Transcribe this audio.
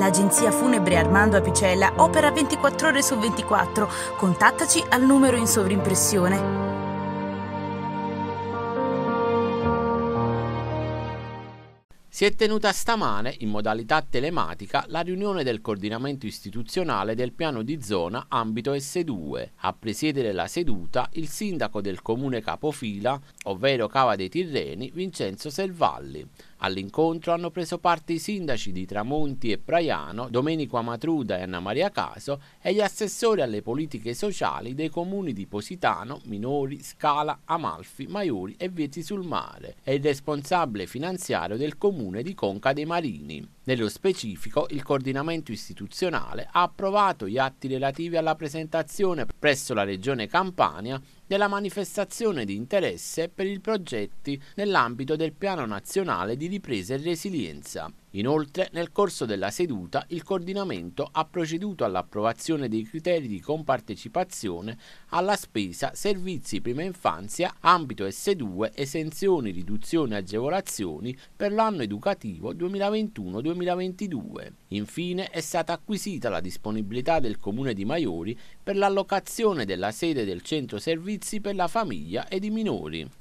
L'agenzia funebre Armando Apicella opera 24 ore su 24. Contattaci al numero in sovrimpressione. Si è tenuta stamane, in modalità telematica, la riunione del coordinamento istituzionale del piano di zona ambito S2. A presiedere la seduta il sindaco del comune capofila, ovvero Cava dei Tirreni, Vincenzo Selvalli. All'incontro hanno preso parte i sindaci di Tramonti e Praiano, Domenico Amatruda e Anna Maria Caso e gli assessori alle politiche sociali dei comuni di Positano, Minori, Scala, Amalfi, Maiori e Vieti sul Mare e il responsabile finanziario del comune di Conca dei Marini. Nello specifico, il coordinamento istituzionale ha approvato gli atti relativi alla presentazione presso la Regione Campania della manifestazione di interesse per i progetti nell'ambito del Piano Nazionale di Ripresa e Resilienza. Inoltre, nel corso della seduta, il coordinamento ha proceduto all'approvazione dei criteri di compartecipazione alla spesa servizi prima infanzia, ambito S2, esenzioni, riduzioni e agevolazioni per l'anno educativo 2021-2022. Infine, è stata acquisita la disponibilità del Comune di Maiori per l'allocazione della sede del centro servizi per la famiglia ed i minori.